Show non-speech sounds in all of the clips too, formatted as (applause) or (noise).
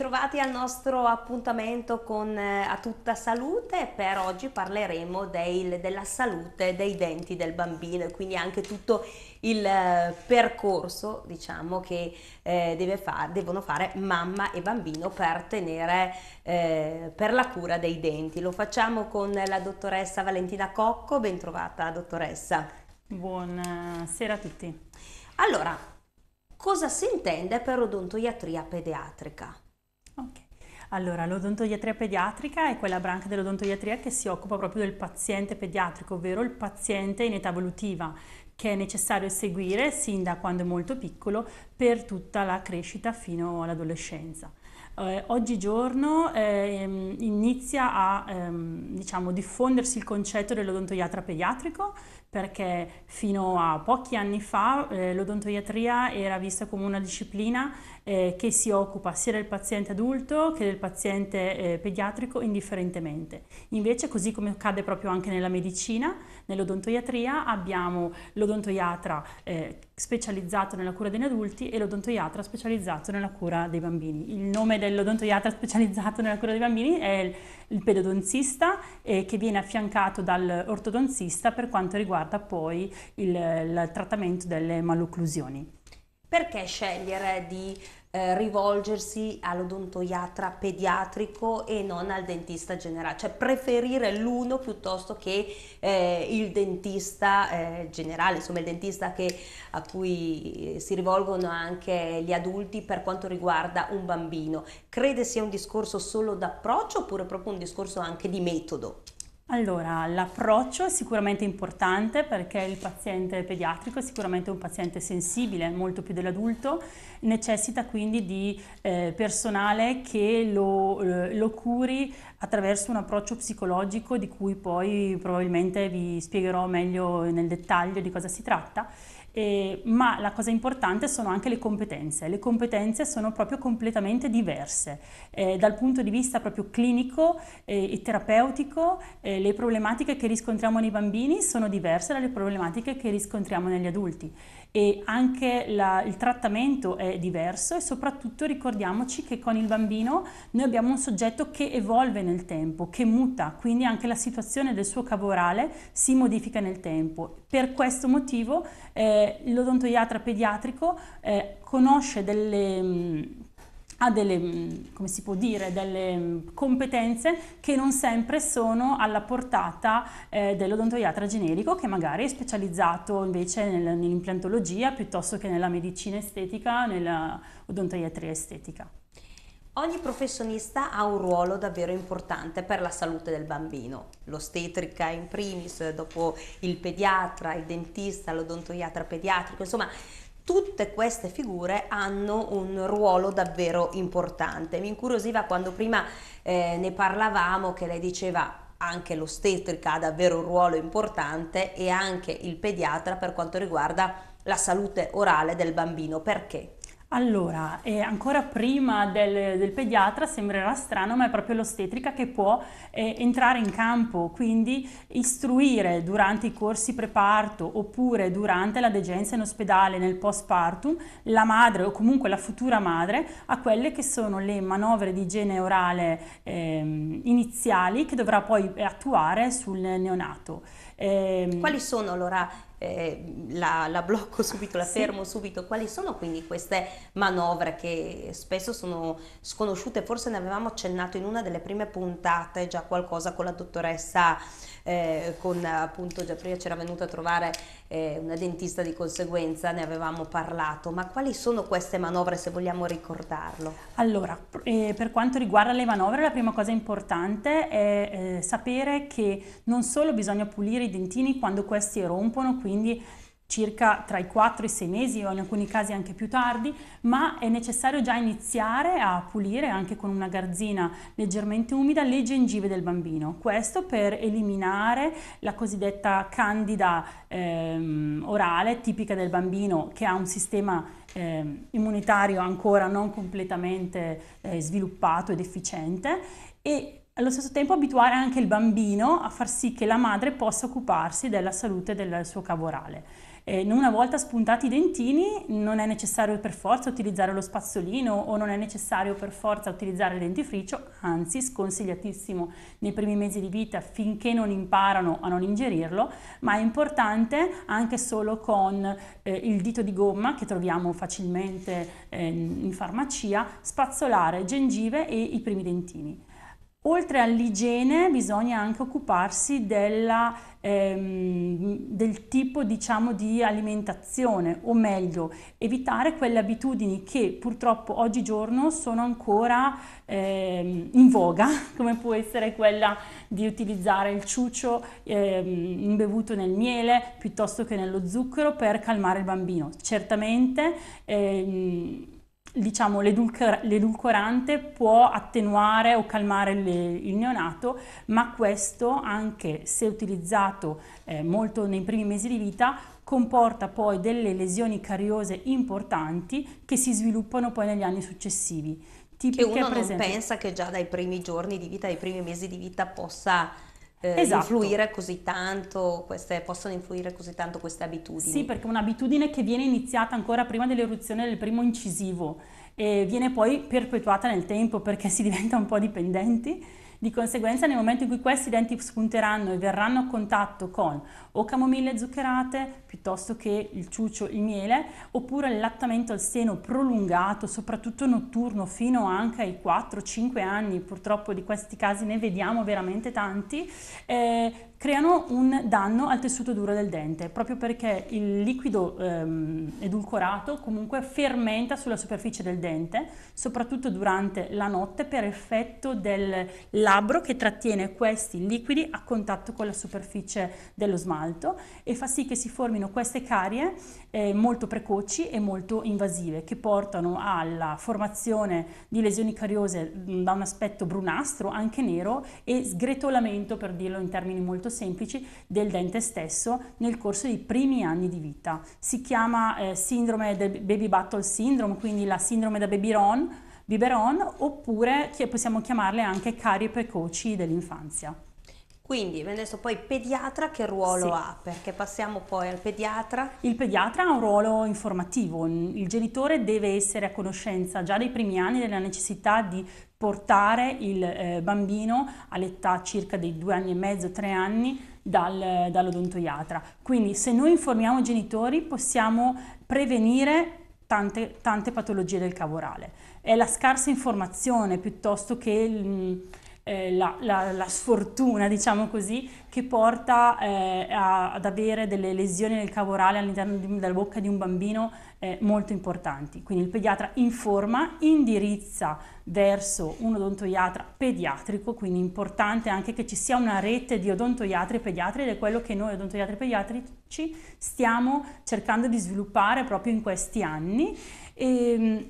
Bentrovati al nostro appuntamento con eh, A Tutta Salute, per oggi parleremo dei, della salute dei denti del bambino e quindi anche tutto il eh, percorso diciamo, che eh, fa, devono fare mamma e bambino per tenere eh, per la cura dei denti. Lo facciamo con la dottoressa Valentina Cocco, bentrovata dottoressa. Buonasera a tutti. Allora, cosa si intende per odontoiatria pediatrica? Okay. Allora, l'odontoiatria pediatrica è quella branca dell'odontoiatria che si occupa proprio del paziente pediatrico, ovvero il paziente in età evolutiva, che è necessario seguire sin da quando è molto piccolo per tutta la crescita fino all'adolescenza. Eh, oggigiorno eh, inizia a ehm, diciamo, diffondersi il concetto dell'odontoiatra pediatrico perché fino a pochi anni fa eh, l'odontoiatria era vista come una disciplina eh, che si occupa sia del paziente adulto che del paziente eh, pediatrico indifferentemente. Invece, così come accade proprio anche nella medicina, nell'odontoiatria abbiamo l'odontoiatra eh, specializzato nella cura degli adulti e l'odontoiatra specializzato nella cura dei bambini. Il nome dell'odontoiatra (laughs) specializzato nella cura dei bambini è il, il pedodonzista eh, che viene affiancato dall'ortodonzista per quanto riguarda poi il, il trattamento delle malocclusioni. Perché scegliere di eh, rivolgersi all'odontoiatra pediatrico e non al dentista generale, cioè preferire l'uno piuttosto che eh, il dentista eh, generale, insomma il dentista che, a cui eh, si rivolgono anche gli adulti per quanto riguarda un bambino. Crede sia un discorso solo d'approccio oppure proprio un discorso anche di metodo? Allora, l'approccio è sicuramente importante perché il paziente pediatrico è sicuramente un paziente sensibile, molto più dell'adulto, necessita quindi di eh, personale che lo, eh, lo, curi attraverso un approccio psicologico di cui poi probabilmente vi spiegherò meglio nel dettaglio di cosa si tratta eh, ma la cosa importante sono anche le competenze. Le competenze sono proprio completamente diverse. Eh, dal punto di vista proprio clinico eh, e terapeutico, eh, le problematiche che riscontriamo nei bambini sono diverse dalle problematiche che riscontriamo negli adulti e anche la, il trattamento è diverso e soprattutto ricordiamoci che con il bambino noi abbiamo un soggetto che evolve nel tempo, che muta, quindi anche la situazione del suo cavo orale si modifica nel tempo. Per questo motivo eh, l'odontoiatra pediatrico eh, conosce delle mm, ha delle, mm, come si può dire, delle mm, competenze che non sempre sono alla portata eh, dell'odontoiatra generico che magari è specializzato invece nel, nell'implantologia piuttosto che nella medicina estetica, nell'odontoiatria estetica. Ogni professionista ha un ruolo davvero importante per la salute del bambino, l'ostetrica in primis, dopo il pediatra, il dentista, l'odontoiatra pediatrico, insomma tutte queste figure hanno un ruolo davvero importante. Mi incuriosiva quando prima eh, ne parlavamo che lei diceva anche l'ostetrica ha davvero un ruolo importante e anche il pediatra per quanto riguarda la salute orale del bambino. Perché? Allora, eh, ancora prima del, del, pediatra sembrerà strano, ma è proprio l'ostetrica che può eh, entrare in campo, quindi istruire durante i corsi preparto oppure durante la degenza in ospedale nel postpartum la madre o comunque la futura madre a quelle che sono le manovre di igiene orale eh, iniziali che dovrà poi attuare sul neonato. Ehm, Quali sono allora eh, la, la, blocco (laughs) subito, la fermo subito. Quali sono quindi queste manovre che spesso sono sconosciute? Forse ne avevamo accennato in una delle prime puntate già qualcosa con la dottoressa eh, con appunto già prima c'era venuta a trovare eh, una dentista di conseguenza, ne avevamo parlato, ma quali sono queste manovre se vogliamo ricordarlo? Allora, eh, per quanto riguarda le manovre, la prima cosa importante è eh, sapere che non solo bisogna pulire i dentini quando questi rompono, quindi circa tra i 4 e i 6 mesi o in alcuni casi anche più tardi, ma è necessario già iniziare a pulire anche con una garzina leggermente umida le gengive del bambino. Questo per eliminare la cosiddetta candida ehm, orale tipica del bambino che ha un sistema ehm, immunitario ancora non completamente eh, sviluppato ed efficiente e allo stesso tempo abituare anche il bambino a far sì che la madre possa occuparsi della salute del suo cavo orale. Eh, una volta spuntati i dentini non è necessario per forza utilizzare lo spazzolino o non è necessario per forza utilizzare il dentifricio, anzi sconsigliatissimo nei primi mesi di vita finché non imparano a non ingerirlo, ma è importante anche solo con eh, il dito di gomma che troviamo facilmente eh, in farmacia, spazzolare gengive e i primi dentini. Oltre all'igiene bisogna anche occuparsi della, ehm, del tipo diciamo, di alimentazione, o meglio, evitare quelle abitudini che purtroppo oggigiorno sono ancora ehm, in voga, (laughs) come può essere quella di utilizzare il ciuccio ehm, imbevuto nel miele piuttosto che nello zucchero per calmare il bambino. Certamente ehm, diciamo, l'edulcor- l'edulcorante può attenuare o calmare le- il neonato, ma questo anche se utilizzato eh, molto nei primi mesi di vita comporta poi delle lesioni cariose importanti che si sviluppano poi negli anni successivi. Tipiche, che uno non esempio, pensa che già dai primi giorni di vita, dai primi mesi di vita possa eh, esatto. influire così tanto, queste, possono influire così tanto queste abitudini. Sì, perché un'abitudine che viene iniziata ancora prima dell'eruzione del primo incisivo e viene poi perpetuata nel tempo perché si (laughs) diventa un po' dipendenti. Di conseguenza nel momento in cui questi denti spunteranno e verranno a contatto con o camomille zuccherate piuttosto che il ciuccio, il miele, oppure l'allattamento al seno prolungato, soprattutto notturno, fino anche ai 4-5 anni, purtroppo di questi casi ne vediamo veramente tanti, eh, creano un danno al tessuto duro del dente, proprio perché il liquido ehm, edulcorato comunque fermenta sulla superficie del dente, soprattutto durante la notte per effetto del labbro che trattiene questi liquidi a contatto con la superficie dello smalto e fa sì che si formino determinano queste carie eh, molto precoci e molto invasive che portano alla formazione di lesioni cariose da un aspetto brunastro, anche nero, e sgretolamento, per dirlo in termini molto semplici, del dente stesso nel corso dei primi anni di vita. Si chiama eh, sindrome del baby battle syndrome, quindi la sindrome da baby babyron, biberon, oppure possiamo chiamarle anche carie precoci dell'infanzia. Quindi, adesso poi pediatra che ruolo sì. ha? Perché passiamo poi al pediatra. Il pediatra ha un ruolo informativo, il genitore deve essere a conoscenza già dai primi anni della necessità di portare il eh, bambino all'età circa dei due anni e mezzo, tre anni dal, dall'odontoiatra. Quindi se noi informiamo i genitori possiamo prevenire Tante, tante, patologie del cavorale. È la scarsa informazione piuttosto che il, eh, la, la, la, sfortuna, diciamo così, che porta eh, a, ad avere delle lesioni nel cavo orale all'interno della bocca di un bambino eh, molto importanti. Quindi il pediatra informa, indirizza verso un odontoiatra pediatrico, quindi importante anche che ci sia una rete di odontoiatri e pediatri ed è quello che noi odontoiatri pediatrici stiamo cercando di sviluppare proprio in questi anni. E, ehm,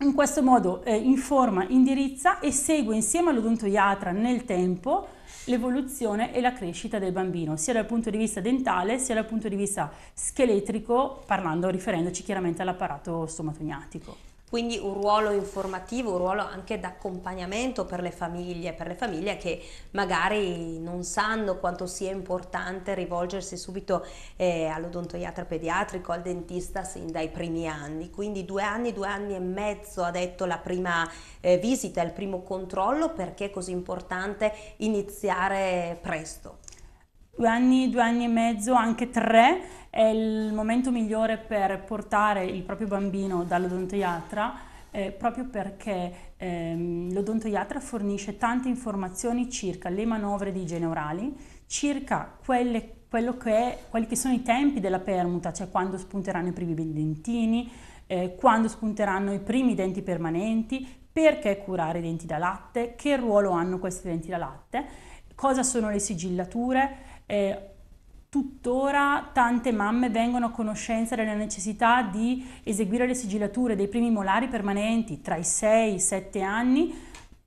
in questo modo eh, informa, indirizza e segue insieme all'odontoiatra nel tempo l'evoluzione e la crescita del bambino, sia dal punto di vista dentale sia dal punto di vista scheletrico, parlando, riferendoci chiaramente all'apparato stomatogniatico. Quindi un ruolo informativo, un ruolo anche d'accompagnamento per le famiglie, per le famiglie che magari non sanno quanto sia importante rivolgersi subito eh, all'odontoiatra pediatrico, al dentista sin dai primi anni. Quindi due anni, due anni e mezzo ha detto la prima eh, visita, il primo controllo perché è così importante iniziare presto due anni, due anni e mezzo, anche tre, è il momento migliore per portare il proprio bambino dall'odontoiatra. Eh, proprio perché ehm, l'odontoiatra fornisce tante informazioni circa le manovre di igiene orali, circa quelle, che è, quelli che sono i tempi della permuta, cioè quando spunteranno i primi dentini, eh, quando spunteranno i primi denti permanenti, perché curare i denti da latte, che ruolo hanno questi denti da latte, cosa sono le sigillature, eh, tuttora tante mamme vengono a conoscenza della necessità di eseguire le sigillature dei primi molari permanenti tra i 6 e i 7 anni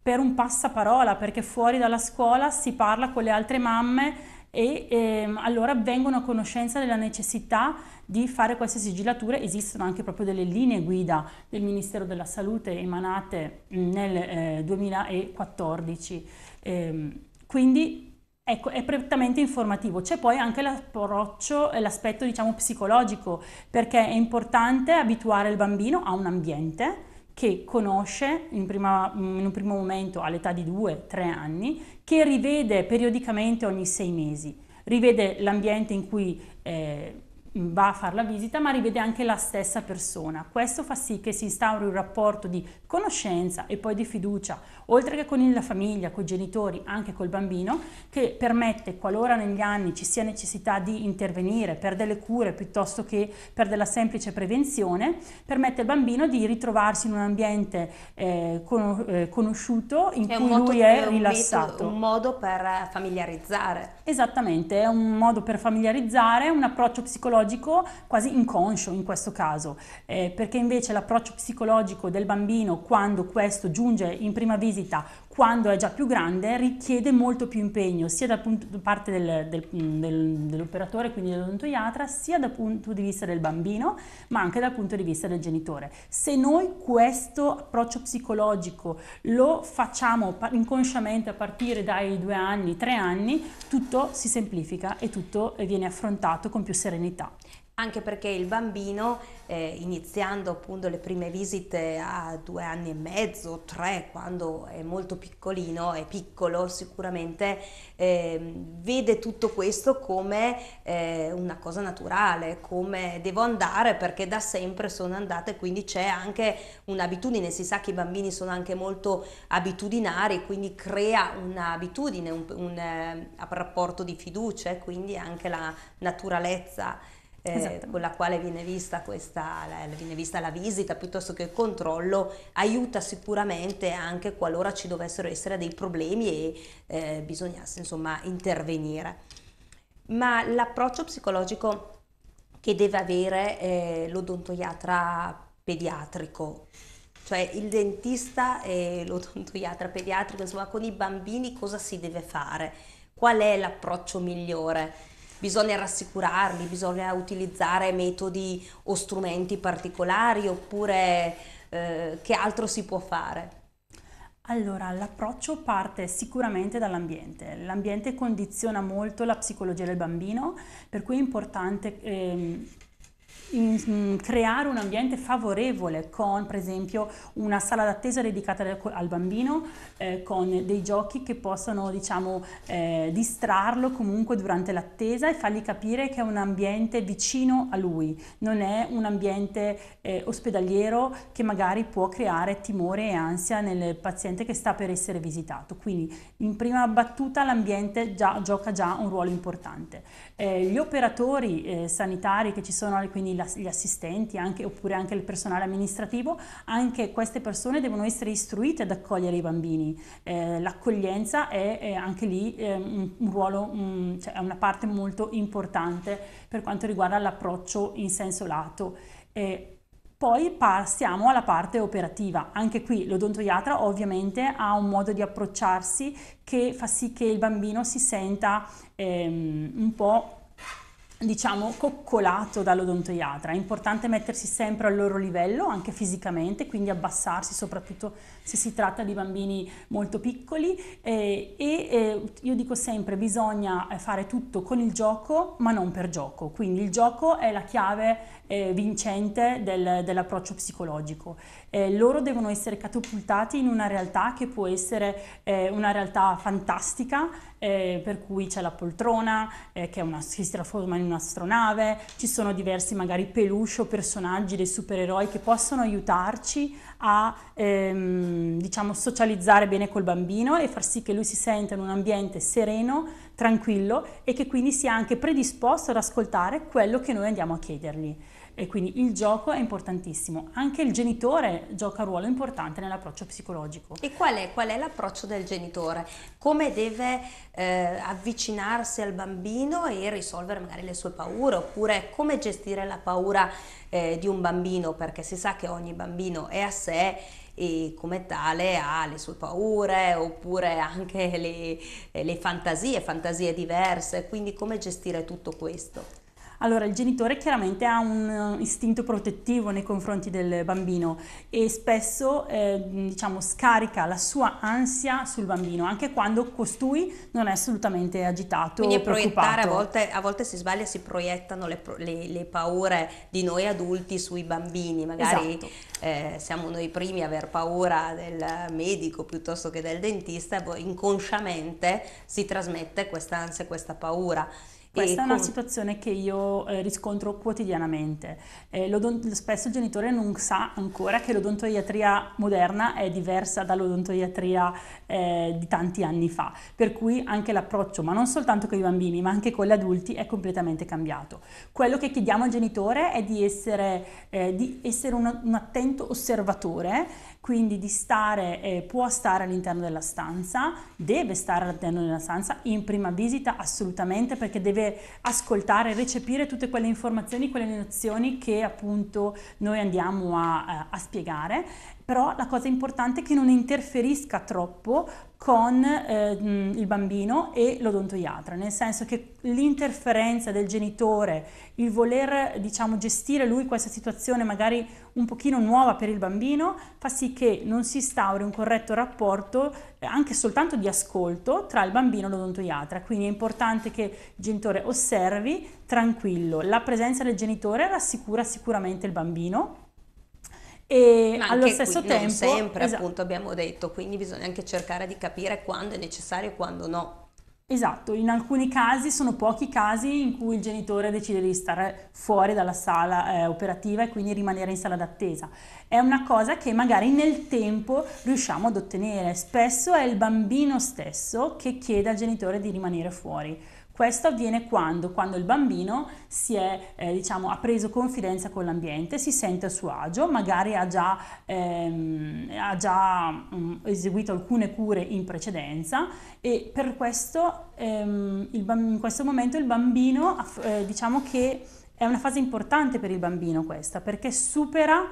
per un passaparola, perché fuori dalla scuola si parla con le altre mamme e ehm, allora vengono a conoscenza della necessità di fare queste sigillature. Esistono anche proprio delle linee guida del Ministero della Salute emanate nel eh, 2014. Ehm, quindi Ecco, è prettamente informativo. C'è poi anche l'approccio e l'aspetto, diciamo, psicologico, perché è importante abituare il bambino a un ambiente che conosce in, prima, in un primo momento all'età di 2-3 anni, che rivede periodicamente ogni sei mesi, rivede l'ambiente in cui... Eh, va a fare la visita, ma rivede anche la stessa persona. Questo fa sì che si instauri un rapporto di conoscenza e poi di fiducia, oltre che con la famiglia, con i genitori, anche col bambino, che permette, qualora negli anni ci sia necessità di intervenire per delle cure piuttosto che per della semplice prevenzione, permette al bambino di ritrovarsi in un ambiente eh, con, eh, conosciuto in è cui lui è, è un rilassato. Metodo, un modo per familiarizzare. Esattamente, è un modo per familiarizzare, un approccio psicologico psicologico quasi inconscio in questo caso, eh, perché invece l'approccio psicologico del bambino quando questo giunge in prima visita quando è già più grande richiede molto più impegno sia da parte del, del, del, dell'operatore, quindi dell'odontoiatra, sia dal punto di vista del bambino, ma anche dal punto di vista del genitore. Se noi questo approccio psicologico lo facciamo inconsciamente a partire dai due anni, tre anni, tutto si semplifica e tutto viene affrontato con più serenità anche perché il bambino, eh, iniziando appunto le prime visite a due anni e mezzo, tre, quando è molto piccolino, è piccolo, sicuramente eh, vede tutto questo come eh, una cosa naturale, come devo andare perché da sempre sono andata e quindi c'è anche un'abitudine, si sa che i bambini sono anche molto abitudinari, quindi crea un'abitudine, un, un, un, eh, un rapporto di fiducia e quindi anche la naturalezza eh, esatto. con la quale viene vista, questa, la, viene vista, la, visita piuttosto che il controllo, aiuta sicuramente anche qualora ci dovessero essere dei problemi e eh, bisognasse insomma intervenire. Ma l'approccio psicologico che deve avere eh, l'odontoiatra pediatrico, cioè il dentista e l'odontoiatra pediatrico, insomma con i bambini cosa si deve fare? Qual è l'approccio migliore? bisogna rassicurarli, bisogna utilizzare metodi o strumenti particolari oppure eh, che altro si può fare? Allora, l'approccio parte sicuramente dall'ambiente. L'ambiente condiziona molto la psicologia del bambino, per cui è importante... Ehm, in, mm, creare un ambiente favorevole con per esempio una sala d'attesa dedicata al bambino eh, con dei giochi che possano diciamo eh, distrarlo comunque durante l'attesa e fargli capire che è un ambiente vicino a lui non è un ambiente eh, ospedaliero che magari può creare timore e ansia nel paziente che sta per essere visitato quindi in prima battuta l'ambiente già, gioca già un ruolo importante eh, gli operatori eh, sanitari che ci sono alle quindi gli assistenti anche, oppure anche il personale amministrativo, anche queste persone devono essere istruite ad accogliere i bambini. Eh, l'accoglienza è, è, anche lì eh, un, un, ruolo, un, mm, cioè una parte molto importante per quanto riguarda l'approccio in senso lato. Eh, poi passiamo alla parte operativa. Anche qui l'odontoiatra ovviamente ha un modo di approcciarsi che fa sì che il bambino si senta ehm, un po' diciamo coccolato dall'odontoiatra, è importante mettersi sempre al loro livello anche fisicamente, quindi abbassarsi soprattutto se si tratta di bambini molto piccoli eh, e eh, io dico sempre bisogna eh, fare tutto con il gioco ma non per gioco, quindi il gioco è la chiave eh, vincente del, dell'approccio psicologico. Eh, loro devono essere catapultati in una realtà che può essere eh, una realtà fantastica per cui c'è la poltrona che, una, che si trasforma in un'astronave, ci sono diversi magari peluche o personaggi dei supereroi che possono aiutarci a... Ehm, Ehm, diciamo, socializzare bene col bambino e far sì che lui si senta in un ambiente sereno, tranquillo e che quindi sia anche predisposto ad ascoltare quello che noi andiamo a chiedergli. E quindi il gioco è importantissimo. Anche il genitore gioca un ruolo importante nell'approccio psicologico. E qual è, qual è l'approccio del genitore? Come deve eh, avvicinarsi al bambino e risolvere magari le sue paure? Oppure come gestire la paura eh, di un bambino? Perché si sa che ogni bambino è a sé e come tale ha le sue paure oppure anche le, le fantasie, fantasie diverse, quindi come gestire tutto questo? Allora il genitore chiaramente ha un eh, istinto protettivo nei confronti del bambino e spesso eh, diciamo, scarica la sua ansia sul bambino anche quando costui non è assolutamente agitato Quindi preoccupato. A volte, a volte si sbaglia, si proiettano le, le, le, paure di noi adulti sui bambini, magari esatto. eh, siamo noi primi a aver paura del medico piuttosto che del dentista, e inconsciamente si trasmette questa ansia, questa paura. Questa è una situazione che io eh, riscontro quotidianamente. Eh, spesso il genitore non sa ancora che l'odontoiatria moderna è diversa dall'odontoiatria eh, di tanti anni fa, per cui anche l'approccio, ma non soltanto con i bambini, ma anche con gli adulti, è completamente cambiato. Quello che chiediamo al genitore è di essere, eh, di essere un, un attento osservatore quindi di stare, eh, può stare all'interno della stanza, deve stare all'interno della stanza in prima visita assolutamente perché deve ascoltare, recepire tutte quelle informazioni, quelle nozioni che appunto noi andiamo a, a, eh, a spiegare però la cosa importante è che non interferisca troppo con eh, il bambino e l'odontoiatra, nel senso che l'interferenza del genitore, il voler diciamo, gestire lui questa situazione magari un pochino nuova per il bambino, fa sì che non si instauri un corretto rapporto eh, anche soltanto di ascolto tra il bambino e l'odontoiatra, quindi è importante che il genitore osservi tranquillo, la presenza del genitore rassicura sicuramente il bambino e Ma allo stesso qui, tempo... sempre, esatto. appunto, abbiamo detto, quindi bisogna anche cercare di capire quando è necessario e quando no. Esatto, in alcuni casi sono pochi casi in cui il genitore decide di stare fuori dalla sala eh, operativa e quindi rimanere in sala d'attesa. È una cosa che magari nel tempo riusciamo ad ottenere. Spesso è il bambino stesso che chiede al genitore di rimanere fuori. Questo avviene quando? Quando il bambino si è, eh, diciamo, ha preso confidenza con l'ambiente, si sente a suo agio, magari ha già, ehm, ha già um, eseguito alcune cure in precedenza e per questo ehm, in questo momento il bambino, eh, diciamo che è una fase importante per il bambino questa, perché supera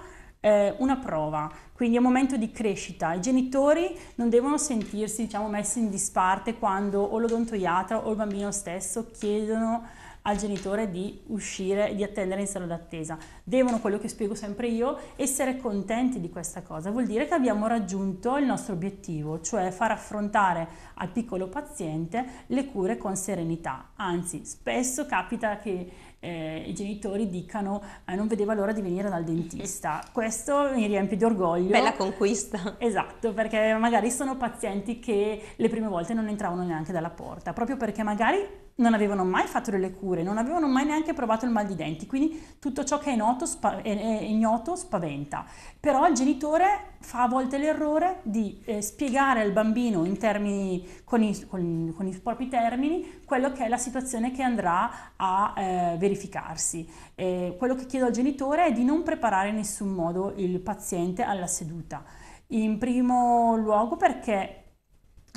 eh, una prova, quindi è un momento di crescita. I genitori non devono sentirsi diciamo, messi in disparte quando o l'odontoiatra o il bambino stesso chiedono al genitore di uscire e di attendere in sala d'attesa. Devono, quello che spiego sempre io, essere contenti di questa cosa. Vuol dire che abbiamo raggiunto il nostro obiettivo, cioè far affrontare al piccolo paziente le cure con serenità. Anzi, spesso capita che eh, i genitori dicano eh, non vedeva l'ora di venire dal dentista. (laughs) Questo mi riempie di orgoglio. Bella conquista. Esatto, perché magari sono pazienti che le prime volte non entravano neanche dalla porta, proprio perché magari non avevano mai fatto delle cure, non avevano mai neanche provato il mal di denti, quindi tutto ciò che è, noto, spa- è ignoto spaventa. Però il genitore fa a volte l'errore di eh, spiegare al bambino termini, con, i, con, con, i, propri termini quello che è la situazione che andrà a eh, verificarsi. E eh, quello che chiedo al genitore è di non preparare in nessun modo il paziente alla seduta. In primo luogo perché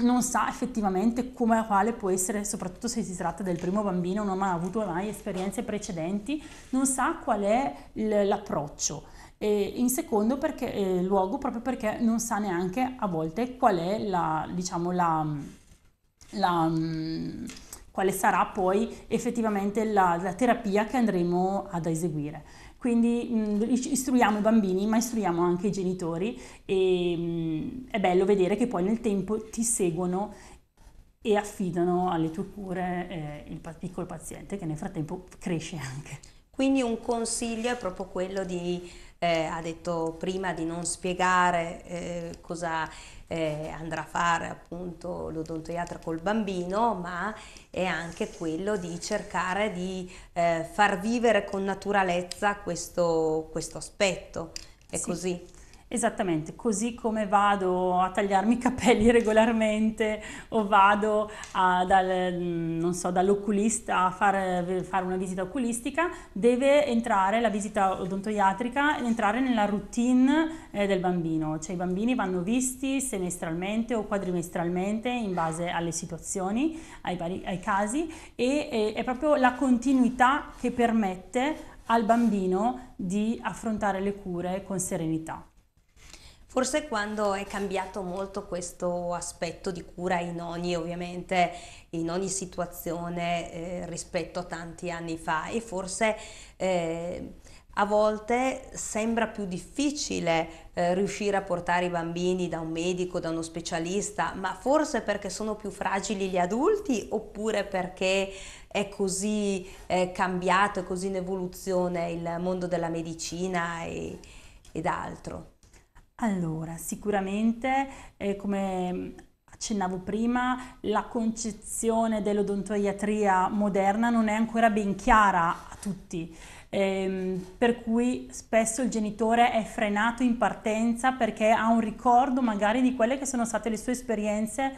non sa effettivamente come quale può essere, soprattutto se si tratta del primo bambino, non ha avuto mai esperienze precedenti, non sa qual è l'approccio. E in secondo perché, eh, luogo, proprio perché non sa neanche a volte qual è la, diciamo, la, la, quale sarà poi effettivamente la, la terapia che andremo ad eseguire. Quindi mh, mm, istruiamo i bambini, ma istruiamo anche i genitori e mh, mm, è bello vedere che poi nel tempo ti seguono e affidano alle tue cure eh, il piccolo paziente che nel frattempo cresce anche. Quindi un consiglio è proprio quello di eh, ha detto prima di non spiegare eh, cosa eh, andrà a fare appunto l'odontoiatra col bambino, ma è anche quello di cercare di eh, far vivere con naturalezza questo, questo aspetto. È sì. così? Esattamente, così come vado a tagliarmi i capelli (laughs) regolarmente o vado a, dal, mm, so, dall'oculista a fare, eh, fare, una visita oculistica, deve entrare la visita odontoiatrica, entrare nella routine eh, del bambino, cioè i bambini vanno visti semestralmente o quadrimestralmente in base alle situazioni, ai, vari, ai casi e, e è proprio la continuità che permette al bambino di affrontare le cure con serenità. Forse quando è cambiato molto questo aspetto di cura in ogni, ovviamente, in ogni situazione eh, rispetto a tanti anni fa e forse eh, a volte sembra più difficile eh, riuscire a portare i bambini da un medico, da uno specialista, ma forse perché sono più fragili gli adulti oppure perché è così eh, cambiato, è così in evoluzione il mondo della medicina e, ed altro. Allora, sicuramente, eh, come mm, accennavo prima, la concezione dell'odontoiatria moderna non è ancora ben chiara a tutti. Ehm, per cui spesso il genitore è frenato in partenza perché ha un ricordo magari di quelle che sono state le sue esperienze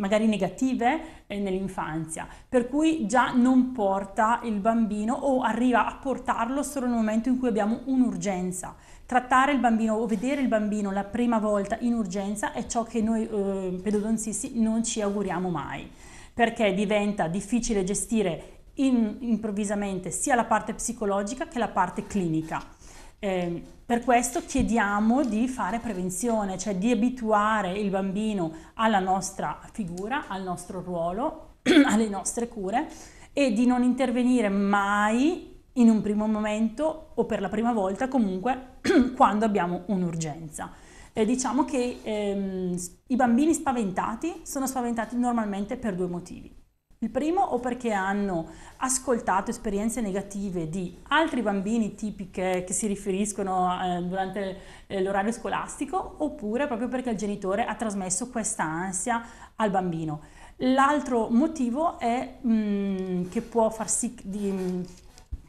magari negative eh, nell'infanzia, per cui già non porta il bambino o arriva a portarlo solo nel momento in cui abbiamo un'urgenza. Trattare il bambino o vedere il bambino la prima volta in urgenza è ciò che noi eh, pedodonzisti non ci auguriamo mai, perché diventa difficile gestire in, improvvisamente sia la parte psicologica che la parte clinica. Eh, per questo chiediamo di fare prevenzione, cioè di abituare il bambino alla nostra figura, al nostro ruolo, (clears throat) alle nostre cure e di non intervenire mai in un primo momento o per la prima volta comunque (clears throat) quando abbiamo un'urgenza. Eh, diciamo che ehm, i bambini spaventati sono spaventati normalmente per due motivi. Il primo o perché hanno ascoltato esperienze negative di altri bambini tipiche che si riferiscono eh, durante eh, l'orario scolastico oppure proprio perché il genitore ha trasmesso questa ansia al bambino. L'altro motivo è mh, mm, che può far sì di, mh,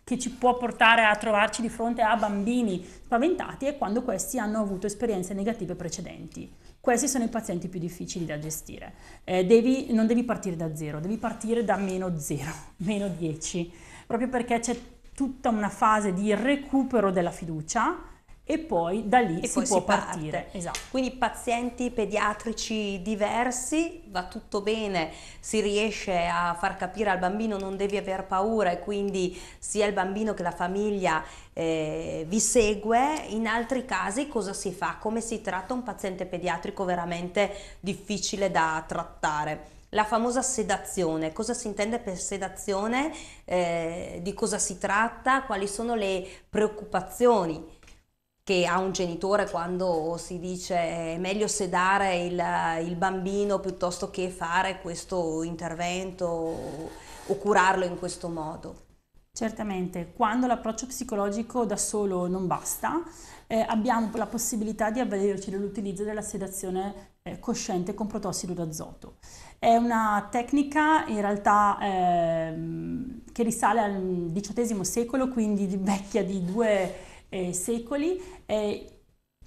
che ci può portare a trovarci di fronte a bambini spaventati è quando questi hanno avuto esperienze negative precedenti. Questi sono i pazienti più difficili da gestire. Eh, devi, non devi partire da zero, devi partire da meno zero, (laughs) meno 10, proprio perché c'è tutta una fase di recupero della fiducia e poi da lì e si può si partire. Esatto. Quindi pazienti pediatrici diversi, va tutto bene, si riesce a far capire al bambino non devi aver paura e quindi sia il bambino che la famiglia eh, vi segue. In altri casi cosa si fa? Come si tratta un paziente pediatrico veramente difficile da trattare? La famosa sedazione, cosa si intende per sedazione, eh, di cosa si tratta, quali sono le preoccupazioni che ha un genitore quando si dice è meglio sedare il, il bambino piuttosto che fare questo intervento o, curarlo in questo modo. Certamente, quando l'approccio psicologico da solo non basta, eh, abbiamo la possibilità di avvalerci dell'utilizzo della sedazione eh, cosciente con protossido d'azoto. È una tecnica in realtà eh, che risale al XVIII secolo, quindi vecchia di due eh, secoli eh,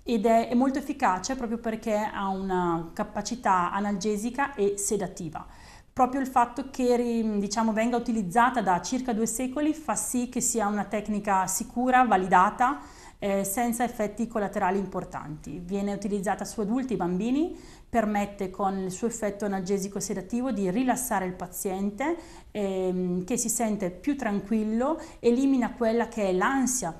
ed è, è, molto efficace proprio perché ha una capacità analgesica e sedativa. Proprio il fatto che diciamo, venga utilizzata da circa due secoli fa sì che sia una tecnica sicura, validata, eh, senza effetti collaterali importanti. Viene utilizzata su adulti e bambini, permette con il suo effetto analgesico sedativo di rilassare il paziente ehm, che si sente più tranquillo, elimina quella che è l'ansia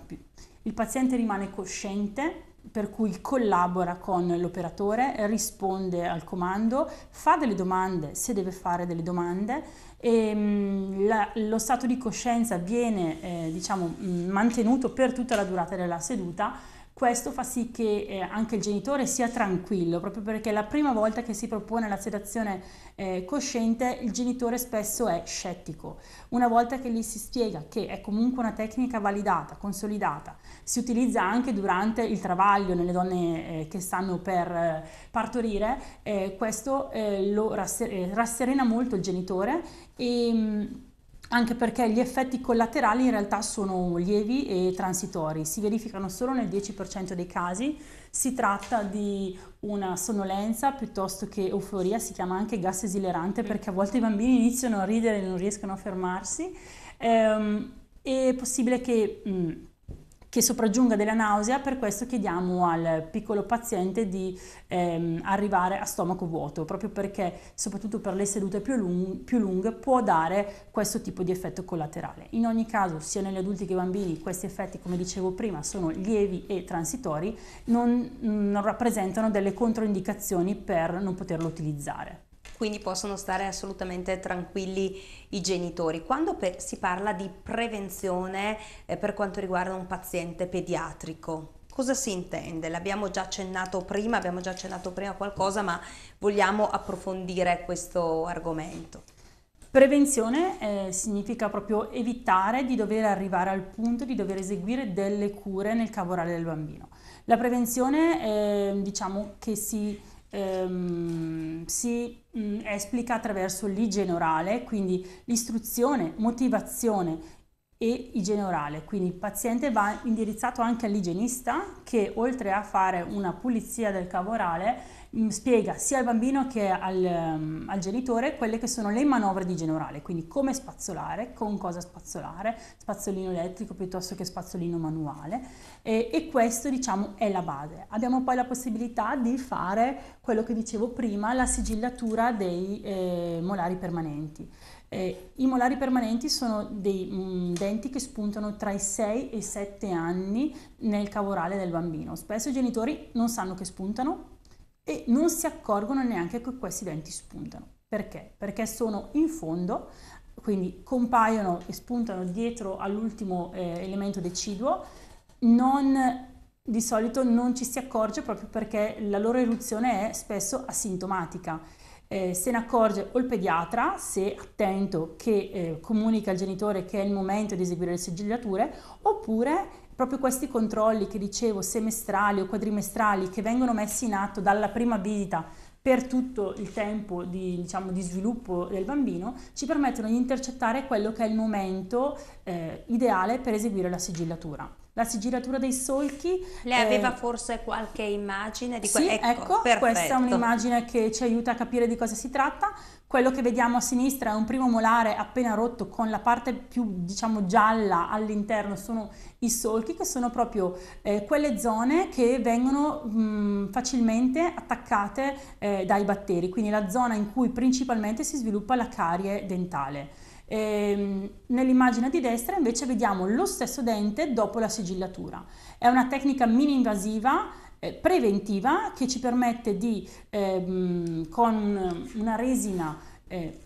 il paziente rimane cosciente, per cui collabora con l'operatore, risponde al comando, fa delle domande se deve fare delle domande e mm, la, lo stato di coscienza viene eh, diciamo, mm, mantenuto per tutta la durata della seduta questo fa sì che eh, anche il genitore sia tranquillo, proprio perché la prima volta che si propone la sedazione eh, cosciente il genitore spesso è scettico. Una volta che gli si spiega che è comunque una tecnica validata, consolidata, si utilizza anche durante il travaglio nelle donne eh, che stanno per eh, partorire, eh, questo eh, lo rasser- rasserena molto il genitore e... Mh, mm, anche perché gli effetti collaterali in realtà sono lievi e transitori, si verificano solo nel 10% dei casi, si tratta di una sonnolenza piuttosto che euforia, si chiama anche gas esilerante perché a volte i bambini iniziano a ridere e non riescono a fermarsi, ehm, è possibile che... Mh, che sopraggiunga della nausea, per questo chiediamo al piccolo paziente di ehm, arrivare a stomaco vuoto, proprio perché soprattutto per le sedute più, lung- più, lunghe può dare questo tipo di effetto collaterale. In ogni caso, sia negli adulti che nei bambini, questi effetti, come dicevo prima, sono lievi e transitori, non, non rappresentano delle controindicazioni per non poterlo utilizzare quindi possono stare assolutamente tranquilli i genitori. Quando si parla di prevenzione eh, per quanto riguarda un paziente pediatrico, Cosa si intende? L'abbiamo già accennato prima, abbiamo già accennato prima qualcosa, ma vogliamo approfondire questo argomento. Prevenzione eh, significa proprio evitare di dover arrivare al punto di dover eseguire delle cure nel cavorale del bambino. La prevenzione eh, diciamo che si ehm, si mh, mm, esplica attraverso l'igiene orale, quindi l'istruzione, motivazione e igiene orale, quindi il paziente va indirizzato anche all'igienista che oltre a fare una pulizia del cavo orale mm, spiega sia al bambino che al, mm, al, genitore quelle che sono le manovre di igiene orale, quindi come spazzolare, con cosa spazzolare, spazzolino elettrico piuttosto che spazzolino manuale e, e questo diciamo è la base. Abbiamo poi la possibilità di fare quello che dicevo prima, la sigillatura dei eh, molari permanenti. Eh, I molari permanenti sono dei mh, mm, denti che spuntano tra i 6 e i 7 anni nel cavorale del bambino. Spesso i genitori non sanno che spuntano e non si accorgono neanche che questi denti spuntano. Perché? Perché sono in fondo, quindi compaiono e spuntano dietro all'ultimo eh, elemento deciduo, non, di solito non ci si accorge proprio perché la loro eruzione è spesso asintomatica eh, se ne accorge o il pediatra, se attento, che eh, comunica al genitore che è il momento di eseguire le sigillature, oppure proprio questi controlli che dicevo semestrali o quadrimestrali che vengono messi in atto dalla prima visita per tutto il tempo di, diciamo, di sviluppo del bambino ci permettono di intercettare quello che è il momento eh, ideale per eseguire la sigillatura la sigillatura dei solchi. Lei eh, aveva forse qualche immagine di questo? Sì, ecco, ecco questa è un'immagine che ci aiuta a capire di cosa si tratta. Quello che vediamo a sinistra è un primo molare appena rotto con la parte più diciamo gialla all'interno sono i solchi che sono proprio eh, quelle zone che vengono mh, facilmente attaccate eh, dai batteri, quindi la zona in cui principalmente si sviluppa la carie dentale. Ehm, nell'immagine di destra invece vediamo lo stesso dente dopo la sigillatura. È una tecnica mini invasiva eh, preventiva che ci permette di, ehm, con una resina eh,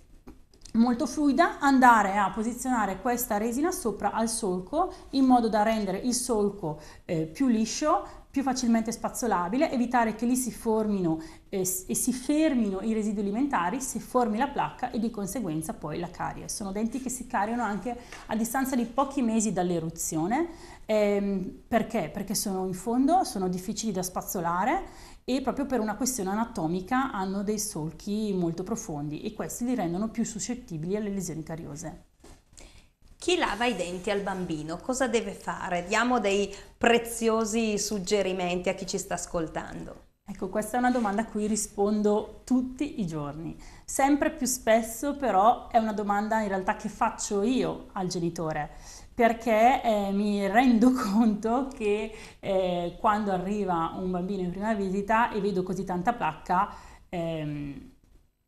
molto fluida andare a posizionare questa resina sopra al solco in modo da rendere il solco eh, più liscio più facilmente spazzolabile evitare che lì si formino e, si fermino i residui alimentari, si formi la placca e di conseguenza poi la carie. Sono denti che si cariano anche a distanza di pochi mesi dall'eruzione. Ehm, perché? Perché sono in fondo, sono difficili da spazzolare e proprio per una questione anatomica hanno dei solchi molto profondi e questi li rendono più suscettibili alle lesioni cariose. Chi lava i denti al bambino cosa deve fare? Diamo dei preziosi suggerimenti a chi ci sta ascoltando. Ecco, questa è una domanda a cui rispondo tutti i giorni. Sempre più spesso però è una domanda in realtà che faccio io al genitore, perché eh, mi rendo (laughs) conto che eh, quando arriva un bambino in prima visita e vedo così tanta placca, ehm,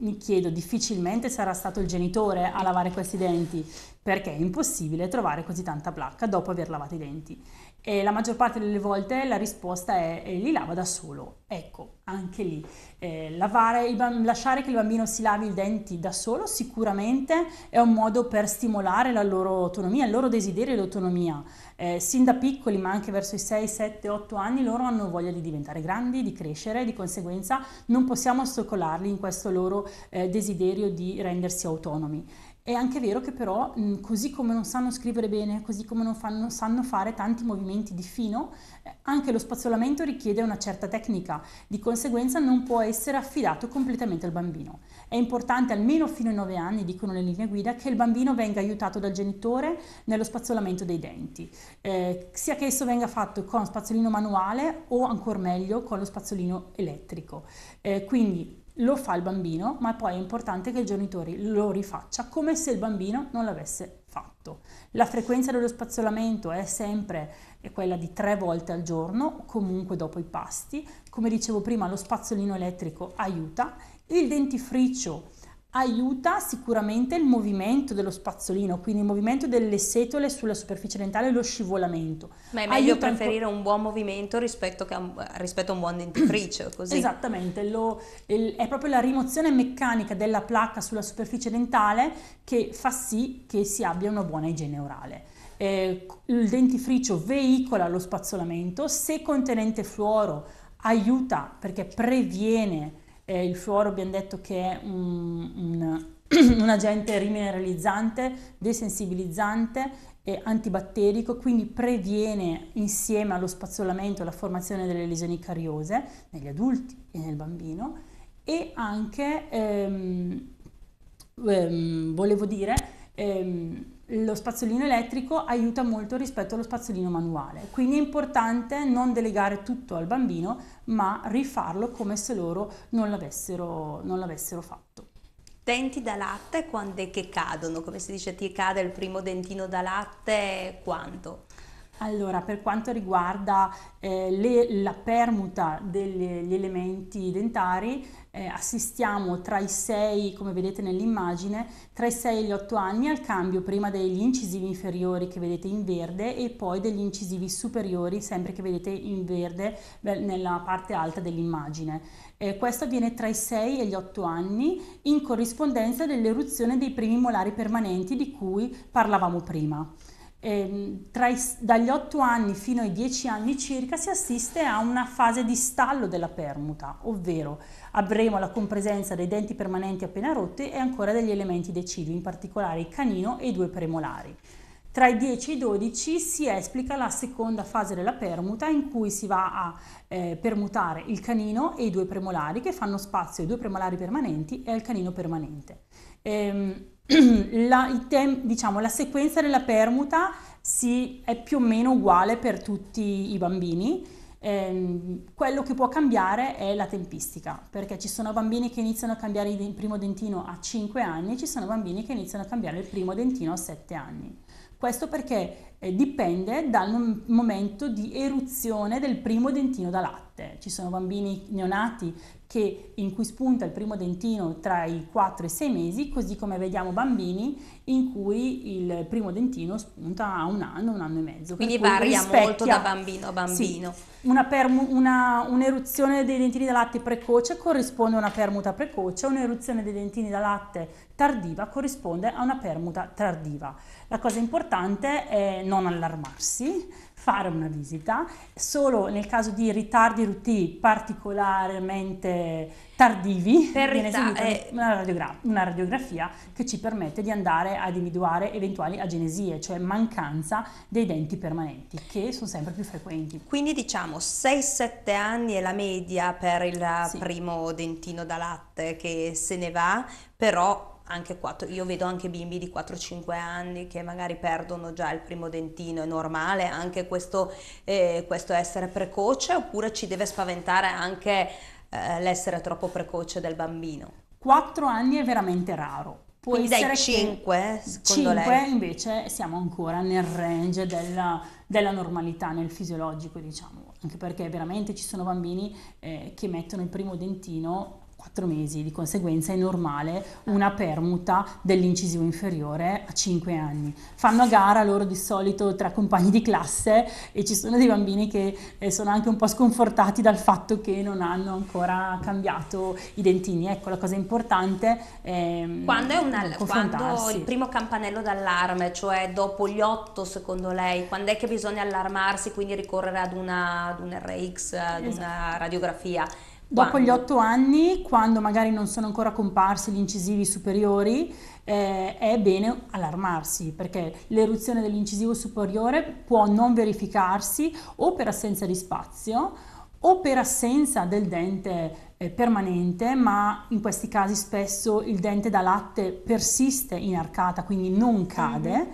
mi chiedo difficilmente sarà stato il genitore a lavare questi denti, perché è impossibile trovare così tanta placca dopo aver lavato i denti. E la maggior parte delle volte la risposta è eh, li lava da solo. Ecco, anche lì, eh, lavare, lasciare che il bambino si lavi i denti da solo sicuramente è un modo per stimolare la loro autonomia, il loro desiderio di autonomia. Eh, sin da piccoli, ma anche verso i 6, 7, 8 anni, loro hanno voglia di diventare grandi, di crescere, di conseguenza non possiamo ostacolarli in questo loro eh, desiderio di rendersi autonomi. È anche vero che però, così come non sanno scrivere bene, così come non, fanno, sanno fare tanti movimenti di fino, eh, anche lo spazzolamento richiede una certa tecnica, di conseguenza non può essere affidato completamente al bambino. È importante, almeno fino ai 9 anni, dicono le linee guida, che il bambino venga aiutato dal genitore nello spazzolamento dei denti, eh, sia che esso venga fatto con spazzolino manuale o ancora meglio con lo spazzolino elettrico. Eh, quindi lo fa il bambino, ma poi è importante che il genitore lo rifaccia come se il bambino non l'avesse fatto. La frequenza dello spazzolamento è sempre quella di tre volte al giorno, comunque dopo i pasti. Come dicevo prima, lo spazzolino elettrico aiuta. Il dentifricio aiuta sicuramente il movimento dello spazzolino, quindi il movimento delle setole sulla superficie dentale e lo scivolamento. Ma è meglio aiuta preferire un... un buon movimento rispetto a, un, rispetto, a, un buon dentifricio, (coughs) così. Esattamente, lo, il, è proprio la rimozione meccanica della placca sulla superficie dentale che fa sì che si abbia una buona igiene orale. Eh, il dentifricio veicola lo spazzolamento, se contenente fluoro aiuta perché previene eh, il fluoro abbiamo detto che è un, un, (clears throat) un agente rimineralizzante, desensibilizzante e antibatterico, quindi previene insieme allo spazzolamento la formazione delle lesioni cariose negli adulti e nel bambino e anche, ehm, ehm, volevo dire, ehm, lo spazzolino elettrico aiuta molto rispetto allo spazzolino manuale, quindi è importante non delegare tutto al bambino, ma rifarlo come se loro non l'avessero, fatto. Denti da latte quando è che cadono? Come si dice, ti cade il primo dentino da latte quando? Allora, per quanto riguarda eh, le, la permuta degli elementi dentari, eh, assistiamo tra i 6, come vedete nell'immagine, tra i 6 e gli 8 anni al cambio prima degli incisivi inferiori che vedete in verde e poi degli incisivi superiori, sempre che vedete in verde nella parte alta dell'immagine. Eh, questo avviene tra i 6 e gli 8 anni in corrispondenza dell'eruzione dei primi molari permanenti di cui parlavamo prima eh, i, dagli 8 anni fino ai 10 anni circa si assiste a una fase di stallo della permuta, ovvero avremo la compresenza dei denti permanenti appena rotti e ancora degli elementi decidui, in particolare il canino e i due premolari. Tra i 10 e i 12 si esplica la seconda fase della permuta in cui si va a eh, permutare il canino e i due premolari che fanno spazio ai due premolari permanenti e al canino permanente. Ehm, (clears throat) la, tem- diciamo, la sequenza della permuta si, è più o meno uguale per tutti i bambini. Eh, quello che può cambiare è la tempistica, perché ci sono bambini che iniziano a cambiare il primo dentino a 5 anni e ci sono bambini che iniziano a cambiare il primo dentino a 7 anni. Questo perché eh, dipende dal mom- momento di eruzione del primo dentino da latte. Ci sono bambini neonati che, in cui spunta il primo dentino tra i 4 e i 6 mesi, così come vediamo bambini in cui il primo dentino spunta a un anno, un anno e mezzo. Quindi varia molto da bambino a bambino. Sì, una permu- una, un'eruzione dei dentini da latte precoce corrisponde a una permuta precoce, un'eruzione dei dentini da latte tardiva corrisponde a una permuta tardiva. La cosa importante è non allarmarsi, fare una visita, solo nel caso di ritardi RUT particolarmente tardivi per viene eseguita eh, una, radiogra- una, radiografia che ci permette di andare ad individuare eventuali agenesie, cioè mancanza dei denti permanenti, che sono sempre più frequenti. Quindi diciamo 6-7 anni è la media per il sì. primo dentino da latte che se ne va, però anche 4, io vedo anche bimbi di 4-5 anni che magari perdono già il primo dentino, è normale anche questo, eh, questo essere precoce oppure ci deve spaventare anche eh, l'essere troppo precoce del bambino? 4 anni è veramente raro. Può Quindi essere 5, che... 5 lei. invece siamo ancora nel range della, della normalità, nel fisiologico diciamo, anche perché veramente ci sono bambini eh, che mettono il primo dentino 4 mesi, di conseguenza è normale una permuta dell'incisivo inferiore a 5 anni. Fanno a gara loro di solito tra compagni di classe e ci sono dei bambini che eh, sono anche un po' sconfortati dal fatto che non hanno ancora cambiato i dentini. Ecco, la cosa importante è mm, quando, è una, quando il primo campanello d'allarme, cioè dopo gli 8 secondo lei, quando è che bisogna allarmarsi, quindi ricorrere ad un RX, ad esatto. una radiografia? Dopo gli otto anni, quando magari non sono ancora comparsi gli incisivi superiori, eh, è bene allarmarsi perché l'eruzione dell'incisivo superiore può non verificarsi o per assenza di spazio o per assenza del dente eh, permanente, ma in questi casi spesso il dente da latte persiste in arcata, quindi non cade. Mm-hmm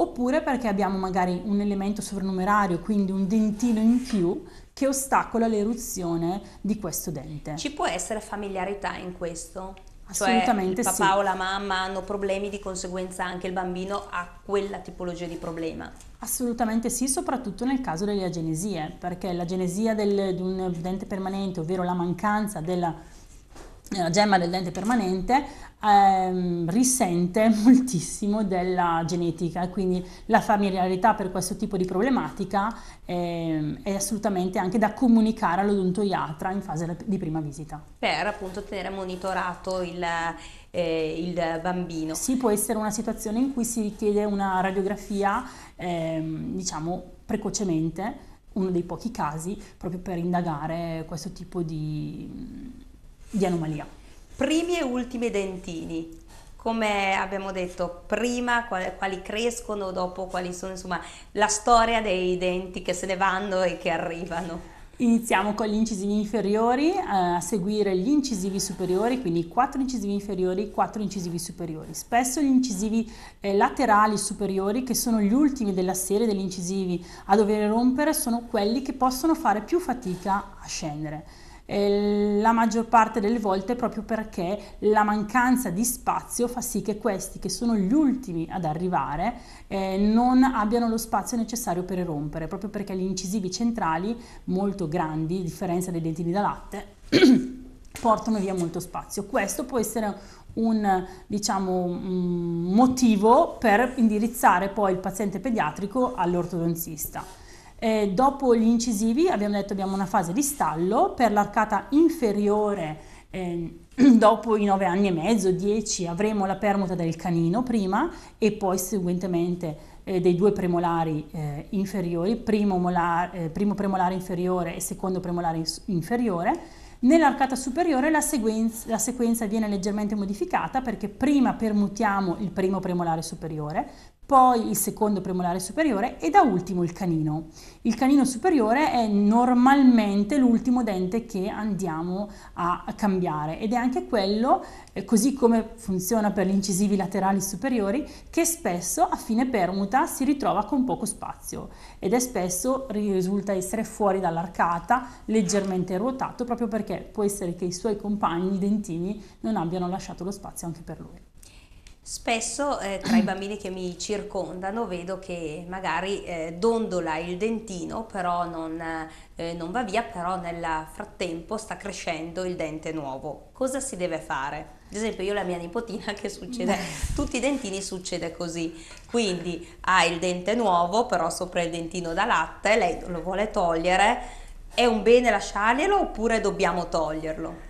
oppure perché abbiamo magari un elemento sovrannumerario, quindi un dentino in più che ostacola l'eruzione di questo dente. Ci può essere familiarità in questo? Cioè, Assolutamente cioè, il papà sì. o la mamma hanno problemi, di conseguenza anche il bambino ha quella tipologia di problema. Assolutamente sì, soprattutto nel caso delle agenesie, perché l'agenesia del, di un dente permanente, ovvero la mancanza della eh, la gemma del dente permanente ehm, risente (laughs) moltissimo della genetica quindi la familiarità per questo tipo di problematica ehm, è assolutamente anche da comunicare all'odontoiatra in fase di prima visita. Per appunto tenere monitorato il, eh, il bambino. Sì, può essere una situazione in cui si richiede una radiografia ehm, diciamo precocemente, uno dei pochi casi, proprio per indagare questo tipo di di anomalia. Primi e ultimi dentini, come abbiamo detto prima, quali, crescono, dopo quali sono, insomma, la storia dei denti che se ne vanno e che arrivano. Iniziamo con gli incisivi inferiori, eh, a seguire gli incisivi superiori, quindi quattro incisivi inferiori, quattro incisivi superiori. Spesso gli incisivi eh, laterali superiori, che sono gli ultimi della serie degli incisivi a dover rompere, sono quelli che possono fare più fatica a scendere. Eh, la maggior parte delle volte proprio perché la mancanza di spazio fa sì che questi, che sono gli ultimi ad arrivare, eh, non abbiano lo spazio necessario per rompere, proprio perché gli incisivi centrali, molto grandi, a differenza dei dentini da latte, (clears throat) portano via molto spazio. Questo può essere un diciamo, motivo per indirizzare poi il paziente pediatrico all'ortodonzista. Eh, dopo gli incisivi abbiamo detto abbiamo una fase di stallo per l'arcata inferiore eh, (clears throat) dopo i 9 anni e mezzo, 10 avremo la permuta del canino prima e poi seguentemente eh, dei due premolari eh, inferiori, primo, molare, eh, primo, premolare inferiore e secondo premolare inferiore. Nell'arcata superiore la sequenza, la sequenza viene leggermente modificata perché prima permutiamo il primo premolare superiore, poi il secondo premolare superiore e da ultimo il canino. Il canino superiore è normalmente l'ultimo dente che andiamo a cambiare ed è anche quello, eh, così come funziona per gli incisivi laterali superiori, che spesso a fine permuta si ritrova con poco spazio ed è spesso risulta essere fuori dall'arcata, leggermente ruotato, proprio perché può essere che i suoi compagni, i dentini, non abbiano lasciato lo spazio anche per lui. Spesso eh, tra i bambini che mi circondano vedo che magari eh, dondola il dentino, però non, eh, non va via, però nel frattempo sta crescendo il dente nuovo. Cosa si deve fare? Ad esempio io la mia nipotina (laughs) che succede, tutti i dentini succede così, quindi ha il dente nuovo, però sopra il dentino da latte, lei lo vuole togliere, è un bene lasciarglielo oppure dobbiamo toglierlo?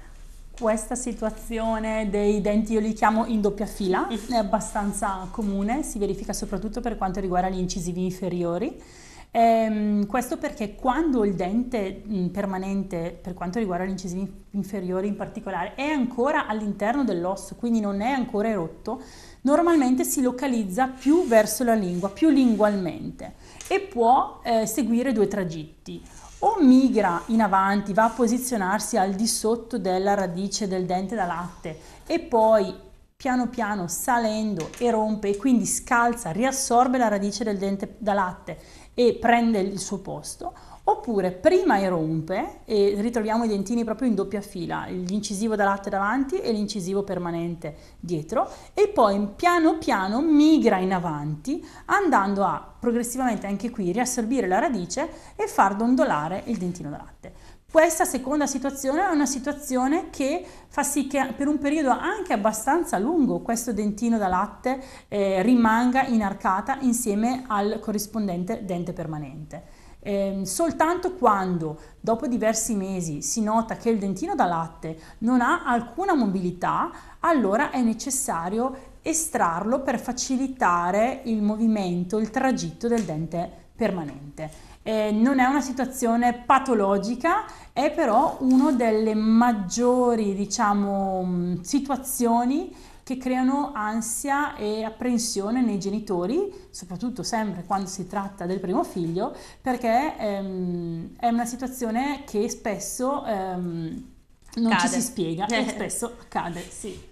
questa situazione dei denti, io li chiamo in doppia fila, mm. è abbastanza comune, si verifica soprattutto per quanto riguarda gli incisivi inferiori. Ehm, questo perché quando il dente mh, mm, permanente, per quanto riguarda gli incisivi inferiori in particolare, è ancora all'interno dell'osso, quindi non è ancora erotto, normalmente si localizza più verso la lingua, più lingualmente e può eh, seguire due tragitti o migra in avanti, va a posizionarsi al di sotto della radice del dente da latte e poi piano piano salendo erompe e quindi scalza, riassorbe la radice del dente da latte e prende il suo posto, Oppure prima irrompe e ritroviamo i dentini proprio in doppia fila, l'incisivo da latte davanti e l'incisivo permanente dietro e poi piano piano migra in avanti andando a progressivamente anche qui riassorbire la radice e far dondolare il dentino da latte. Questa seconda situazione è una situazione che fa sì che per un periodo anche abbastanza lungo questo dentino da latte eh, rimanga inarcata insieme al corrispondente dente permanente. Eh, soltanto quando dopo diversi mesi si nota che il dentino da latte non ha alcuna mobilità, allora è necessario estrarlo per facilitare il movimento, il tragitto del dente permanente. Eh, non è una situazione patologica, è però una delle maggiori diciamo, mm, situazioni che creano ansia e apprensione nei genitori, soprattutto sempre quando si tratta del primo figlio, perché ehm, è una situazione che spesso ehm, non Cade. ci si spiega e (laughs) spesso accade, sì.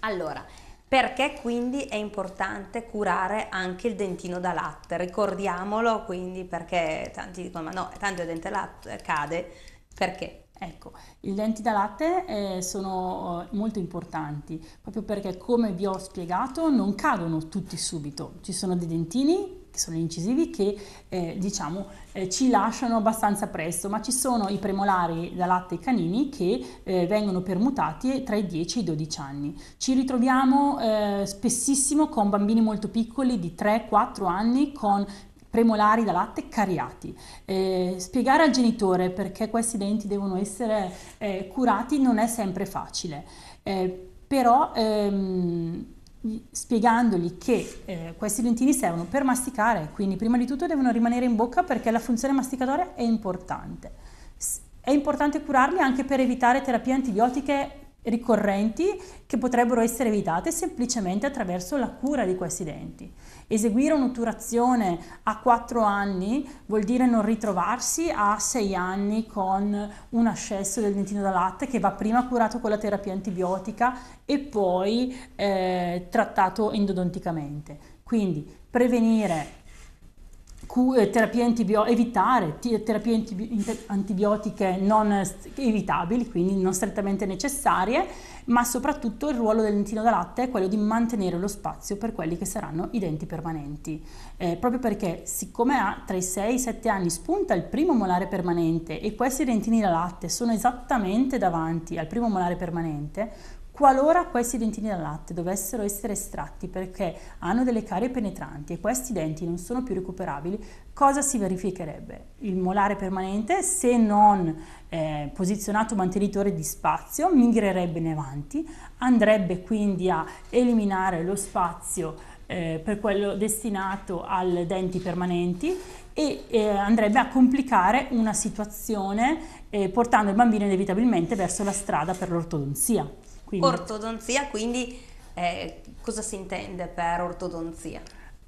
Allora, perché quindi è importante curare anche il dentino da latte? Ricordiamolo quindi perché tanti dicono ma no, tanto il dente latte cade, perché? Ecco, i denti da latte eh, sono eh, molto importanti, proprio perché come vi ho spiegato non cadono tutti subito, ci sono dei dentini che sono incisivi che eh, diciamo eh, ci lasciano abbastanza presto, ma ci sono i premolari da latte canini che eh, vengono permutati tra i 10 e i 12 anni. Ci ritroviamo eh, spessissimo con bambini molto piccoli di 3-4 anni con premolari da latte cariati. Eh, spiegare al genitore perché questi denti devono essere eh, curati non è sempre facile, eh, però ehm, spiegandogli che eh, questi dentini servono per masticare, quindi prima di tutto devono rimanere in bocca perché la funzione masticatoria è importante. È importante curarli anche per evitare terapie antibiotiche ricorrenti che potrebbero essere evitate semplicemente attraverso la cura di questi denti. Eseguire un'otturazione a 4 anni vuol dire non ritrovarsi a 6 anni con un ascesso del dentino da latte che va prima curato con la terapia antibiotica e poi eh, trattato endodonticamente. Quindi prevenire terapie antibiotiche, evitare terapie antibiotiche non evitabili, quindi non strettamente necessarie, ma soprattutto il ruolo del dentino da latte è quello di mantenere lo spazio per quelli che saranno i denti permanenti, eh, proprio perché siccome ha tra i 6 e i 7 anni spunta il primo molare permanente e questi dentini da latte sono esattamente davanti al primo molare permanente, qualora questi dentini da latte dovessero essere estratti perché hanno delle carie penetranti e questi denti non sono più recuperabili, cosa si verificherebbe? Il molare permanente, se non eh, posizionato mantenitore di spazio, migrerebbe in avanti, andrebbe quindi a eliminare lo spazio eh, per quello destinato ai denti permanenti e eh, andrebbe a complicare una situazione eh, portando il bambino inevitabilmente verso la strada per l'ortodonzia. Quindi, ortodonzia, quindi eh, cosa si intende per ortodonzia?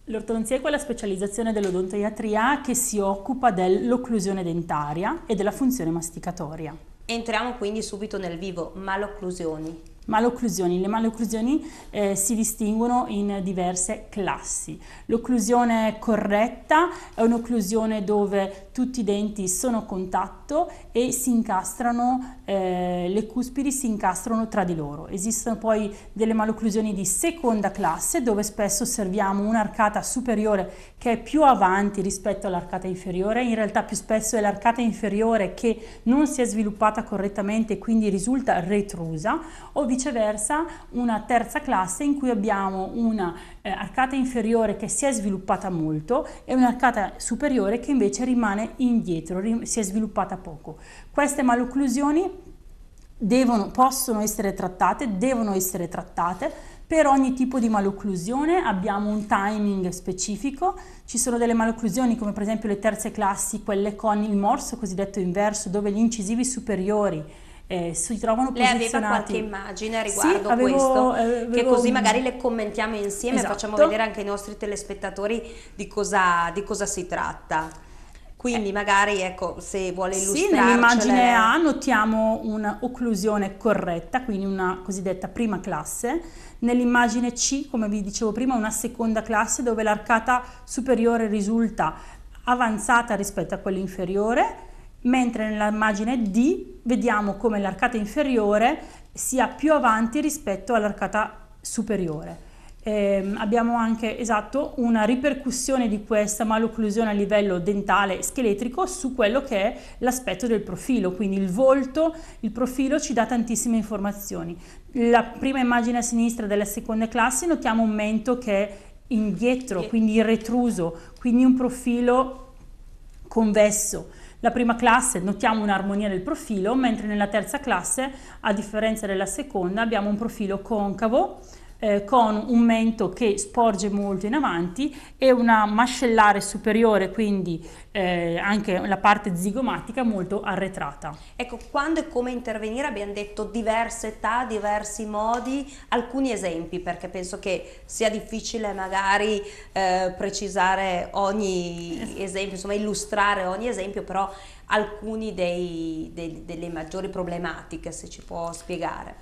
L'ortodonzia è quella specializzazione dell'odontoiatria che si occupa dell'occlusione dentaria e della funzione masticatoria. Entriamo quindi subito nel vivo, malocclusioni. Malocclusioni. Le malocclusioni eh, si distinguono in diverse classi. L'occlusione corretta è un'occlusione dove tutti i denti sono a contatto e si incastrano, eh, le cuspidi si incastrano tra di loro. Esistono poi delle malocclusioni di seconda classe dove spesso osserviamo un'arcata superiore che è più avanti rispetto all'arcata inferiore. In realtà più spesso è l'arcata inferiore che non si è sviluppata correttamente e quindi risulta retrusa, ovvero viceversa una terza classe in cui abbiamo una eh, arcata inferiore che si è sviluppata molto e un'arcata superiore che invece rimane indietro, rim- si è sviluppata poco. Queste malocclusioni devono, possono essere trattate, devono essere trattate. Per ogni tipo di malocclusione abbiamo un timing specifico, ci sono delle malocclusioni come per esempio le terze classi, quelle con il morso cosiddetto inverso, dove gli incisivi superiori eh, si trovano posizionati. Lei aveva qualche immagine riguardo sì, avevo, questo? Eh, avevo, che così magari le commentiamo insieme esatto. e facciamo vedere anche ai nostri telespettatori di cosa, di cosa si tratta. Quindi eh. magari ecco, se vuole illustrarci. Sì, nell'immagine A notiamo un'occlusione corretta, quindi una cosiddetta prima classe. Nell'immagine C, come vi dicevo prima, una seconda classe dove l'arcata superiore risulta avanzata rispetto a quella inferiore mentre nell'immagine D vediamo come l'arcata inferiore sia più avanti rispetto all'arcata superiore. Eh, abbiamo anche esatto, una ripercussione di questa malocclusione a livello dentale scheletrico su quello che è l'aspetto del profilo, quindi il volto, il profilo ci dà tantissime informazioni. La prima immagine a sinistra della seconda classe notiamo un mento che è indietro, quindi retruso, quindi un profilo convesso. La prima classe notiamo un'armonia del profilo, mentre nella terza classe, a differenza della seconda, abbiamo un profilo concavo eh, con un mento che sporge molto in avanti e una mascellare superiore, quindi eh, anche la parte zigomatica molto arretrata. Ecco, quando e come intervenire abbiamo detto diverse età, diversi modi, alcuni esempi perché penso che sia difficile magari eh, precisare ogni esempio, insomma illustrare ogni esempio, però alcuni dei, dei, delle maggiori problematiche, se ci può spiegare.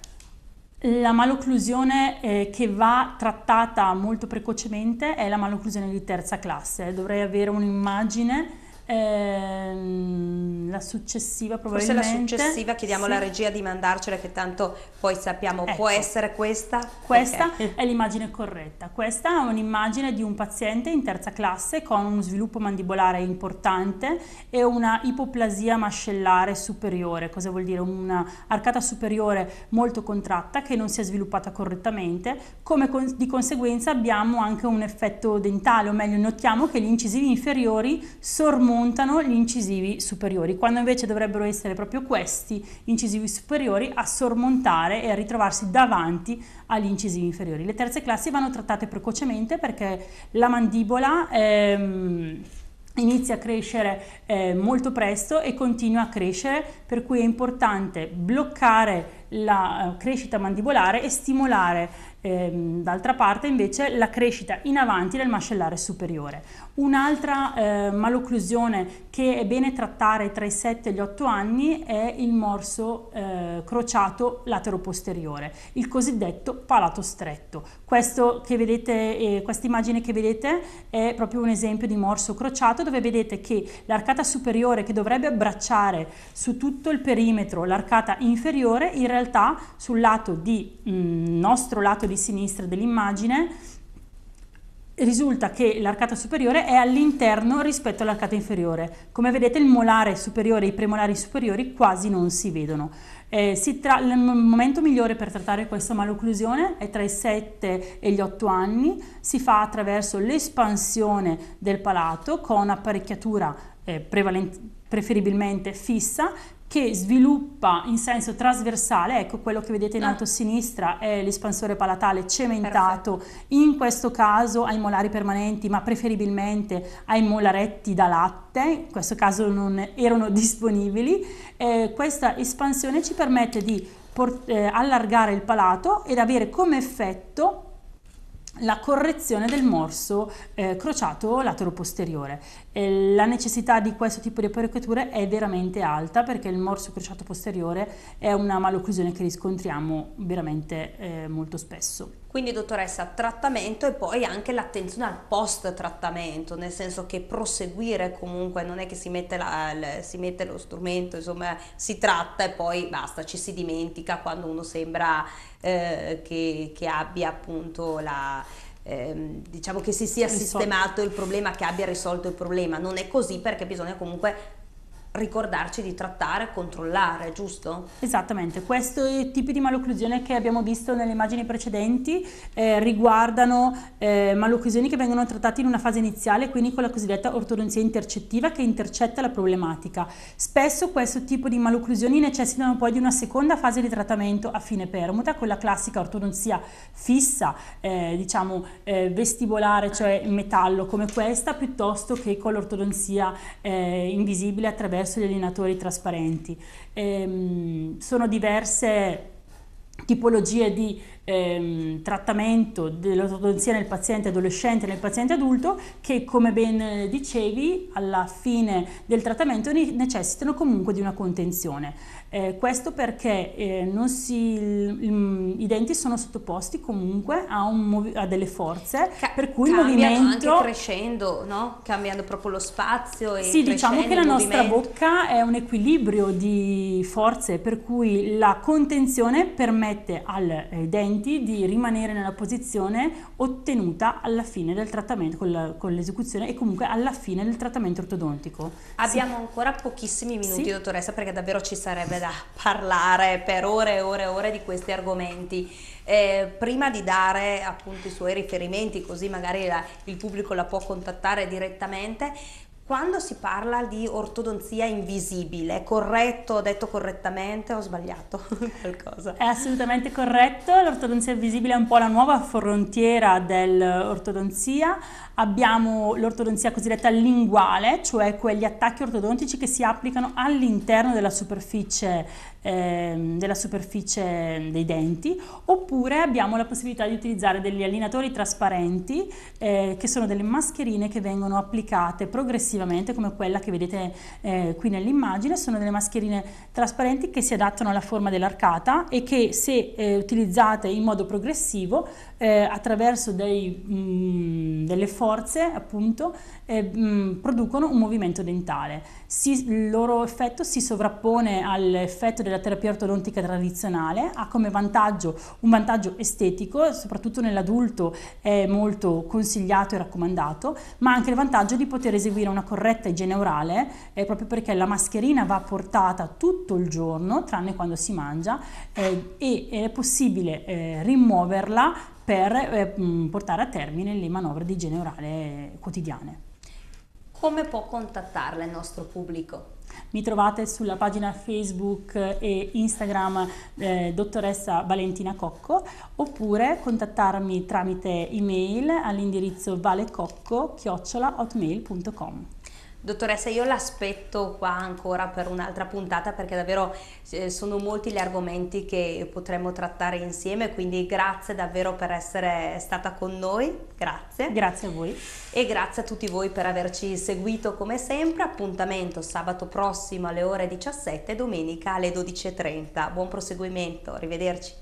La malocclusione eh, che va trattata molto precocemente è la malocclusione di terza classe. Dovrei avere un'immagine Ehm, la successiva probabilmente. Forse la successiva chiediamo sì. alla regia di mandarcela che tanto poi sappiamo ecco. può essere questa. Questa okay. è l'immagine corretta. Questa è un'immagine di un paziente in terza classe con un sviluppo mandibolare importante e una ipoplasia mascellare superiore. Cosa vuol dire? Una arcata superiore molto contratta che non si è sviluppata correttamente. Come con di conseguenza abbiamo anche un effetto dentale, o meglio notiamo che gli incisivi inferiori sormontano sormontano gli incisivi superiori, quando invece dovrebbero essere proprio questi incisivi superiori a sormontare e a ritrovarsi davanti agli incisivi inferiori. Le terze classi vanno trattate precocemente perché la mandibola... Ehm, inizia a crescere eh, molto presto e continua a crescere, per cui è importante bloccare la eh, crescita mandibolare e stimolare Ehm, d'altra parte invece la crescita in avanti del mascellare superiore. Un'altra eh, malocclusione che è bene trattare tra i 7 e gli 8 anni è il morso eh, crociato posteriore, il cosiddetto palato stretto. Vedete, eh, questa immagine che vedete è proprio un esempio di morso crociato dove vedete che l'arcata superiore che dovrebbe abbracciare su tutto il perimetro l'arcata inferiore in realtà sul lato di mh, mm, nostro lato di di sinistra dell'immagine risulta che l'arcata superiore è all'interno rispetto all'arcata inferiore. Come vedete il molare superiore e i premolari superiori quasi non si vedono. Eh, si il momento migliore per trattare questa malocclusione è tra i 7 e gli 8 anni, si fa attraverso l'espansione del palato con apparecchiatura eh, preferibilmente fissa che sviluppa in senso trasversale, ecco quello che vedete in ah. alto a sinistra è l'espansore palatale cementato, Perfetto. in questo caso ai molari permanenti, ma preferibilmente ai molaretti da latte, in questo caso non erano disponibili. Eh, questa espansione ci permette di eh, allargare il palato ed avere come effetto la correzione del morso eh, crociato latero posteriore. Eh, la necessità di questo tipo di apparecchiature è veramente alta perché il morso crociato posteriore è una malocclusione che riscontriamo veramente eh, molto spesso. Quindi dottoressa, trattamento e poi anche l'attenzione al post trattamento, nel senso che proseguire comunque non è che si mette, la, la, si mette lo strumento, insomma si tratta e poi basta, ci si dimentica quando uno sembra eh, che, che abbia appunto la, Ehm, diciamo che si sia sistemato il problema, che abbia risolto il problema. Non è così perché bisogna comunque ricordarci di trattare, controllare, giusto? Esattamente, questi tipi di malocclusione che abbiamo visto nelle immagini precedenti eh, riguardano eh, malocclusioni che vengono trattate in una fase iniziale, quindi con la cosiddetta ortodonzia intercettiva che intercetta la problematica. Spesso questo tipo di malocclusioni necessitano poi di una seconda fase di trattamento a fine permuta, con la classica ortodonzia fissa, eh, diciamo eh, vestibolare, cioè in metallo come questa, piuttosto che con l'ortodonzia eh, invisibile attraverso attraverso gli allenatori trasparenti. Ehm, sono diverse tipologie di ehm, trattamento dell'ortodonzia nel paziente adolescente e nel paziente adulto che come ben eh, dicevi alla fine del trattamento necessitano comunque di una contenzione. Eh, questo perché eh, si, il, i denti sono sottoposti comunque a, un, a delle forze Ca- per cui il movimento... anche crescendo, no? cambiando proprio lo spazio. E sì, diciamo che la nostra bocca è un equilibrio di forze per cui la contenzione permette al eh, dente consenti di rimanere nella posizione ottenuta alla fine del trattamento con, la, con l'esecuzione e comunque alla fine del trattamento ortodontico. Abbiamo sì. ancora pochissimi minuti, sì? dottoressa, perché davvero ci sarebbe da parlare per ore e ore e ore di questi argomenti. Eh, prima di dare appunto i suoi riferimenti, così magari la, il pubblico la può contattare direttamente, quando si parla di ortodonzia invisibile, è corretto, ho detto correttamente, ho sbagliato (laughs) qualcosa? È assolutamente corretto, l'ortodonzia invisibile è un po' la nuova frontiera dell'ortodonzia. Abbiamo l'ortodonzia cosiddetta linguale, cioè quegli attacchi ortodontici che si applicano all'interno della superficie Ehm, della superficie dei denti, oppure abbiamo la possibilità di utilizzare degli allenatori trasparenti eh, che sono delle mascherine che vengono applicate progressivamente come quella che vedete eh, qui nell'immagine, sono delle mascherine trasparenti che si adattano alla forma dell'arcata e che se eh, utilizzate in modo progressivo eh, attraverso dei, mh, mm, delle forze appunto mh, eh, mm, producono un movimento dentale. Si, il loro effetto si sovrappone all'effetto della della terapia ortodontica tradizionale, ha come vantaggio un vantaggio estetico, soprattutto nell'adulto è molto consigliato e raccomandato, ma anche il vantaggio di poter eseguire una corretta igiene orale, eh, proprio perché la mascherina va portata tutto il giorno, tranne quando si mangia, eh, e è possibile eh, rimuoverla per eh, mm, portare a termine le manovre di igiene orale quotidiane. Come può contattarla il nostro pubblico? Mi trovate sulla pagina Facebook e Instagram eh, dottoressa Valentina Cocco oppure contattarmi tramite email all'indirizzo valecocco-hotmail.com. Dottoressa, io l'aspetto qua ancora per un'altra puntata perché davvero eh, sono molti gli argomenti che potremmo trattare insieme, quindi grazie davvero per essere stata con noi, grazie. Grazie a voi. E grazie a tutti voi per averci seguito come sempre, appuntamento sabato prossimo alle ore 17 e domenica alle 12.30. Buon proseguimento, arrivederci.